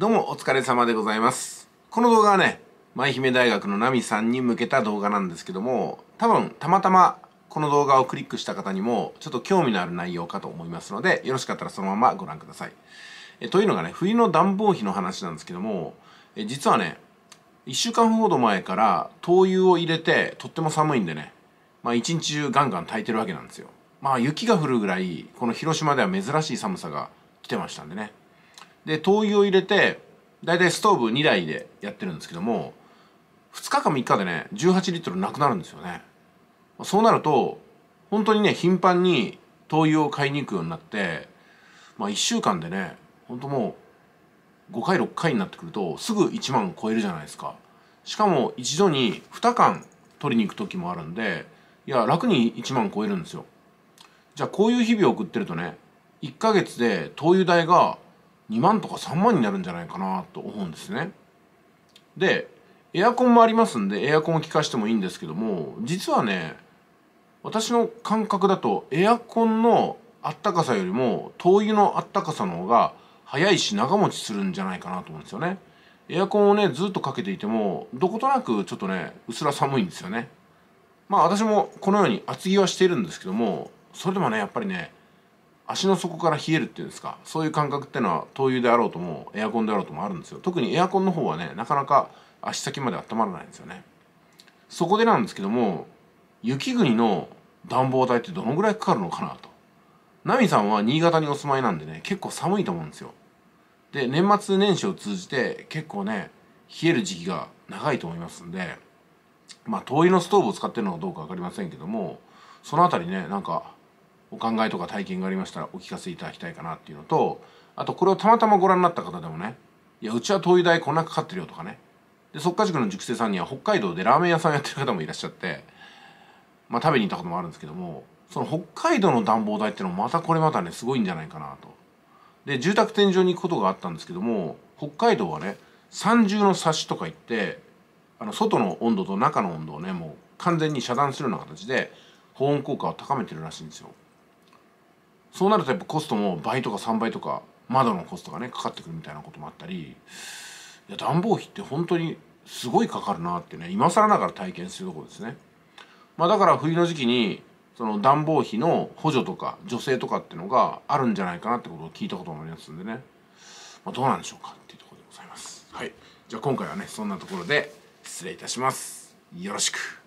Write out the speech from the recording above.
どうもお疲れ様でございます。この動画はね、舞姫大学のナミさんに向けた動画なんですけども、多分たまたまこの動画をクリックした方にもちょっと興味のある内容かと思いますので、よろしかったらそのままご覧ください。えというのがね、冬の暖房費の話なんですけども、え実はね、1週間ほど前から灯油を入れてとっても寒いんでね、まあ一日中ガンガン炊いてるわけなんですよ。まあ雪が降るぐらい、この広島では珍しい寒さが来てましたんでね。で灯油を入れて大体ストーブ2台でやってるんですけども2日か3日でね18リットルなくなるんですよねそうなると本当にね頻繁に灯油を買いに行くようになってまあ1週間でね本当もう5回6回になってくるとすぐ1万超えるじゃないですかしかも一度に2缶取りに行く時もあるんでいや楽に1万超えるんですよじゃあこういう日々を送ってるとね1ヶ月で灯油代が2万とか3万になるんじゃないかなと思うんですね。でエアコンもありますんでエアコンを効かしてもいいんですけども実はね私の感覚だとエアコンのあったかさよりも灯油のあったかさの方が早いし長持ちするんじゃないかなと思うんですよね。エアコンをねずっとかけていてもどことなくちょっとねうすら寒いんですよね。まあ私もこのように厚着はしているんですけどもそれでもねやっぱりね足の底から冷えるっていうんですかそういう感覚ってのは灯油であろうともエアコンであろうともあるんですよ特にエアコンの方はねなかなか足先まで温まらないんですよねそこでなんですけども雪国の暖房代ってどのぐらいかかるのかなとナミさんは新潟にお住まいなんでね結構寒いと思うんですよで年末年始を通じて結構ね冷える時期が長いと思いますんでまあ灯油のストーブを使ってるのかどうか分かりませんけどもその辺りねなんかお考えとか体験がありましたらお聞かせいただきたいかなっていうのとあとこれをたまたまご覧になった方でもねいやうちは灯油代こんなかかってるよとかねでっか、塾の塾生さんには北海道でラーメン屋さんやってる方もいらっしゃってまあ食べに行ったこともあるんですけどもその北海道の暖房代ってのもまたこれまたねすごいんじゃないかなと。で住宅展示場に行くことがあったんですけども北海道はね三重の差しとか言ってあの外の温度と中の温度をねもう完全に遮断するような形で保温効果を高めてるらしいんですよ。そうなるとやっぱコストも倍とか3倍とか窓のコストがねかかってくるみたいなこともあったりいや暖房費って本当にすごいかかるなってね今更ながら体験するとこですね。まあ、だから冬の時期にその暖房費の補助とか助成とかっていうのがあるんじゃないかなってことを聞いたこともありますんでね、まあ、どうなんでしょうかっていうところでございます。はい、じゃあ今回はねそんなところで失礼いたします。よろしく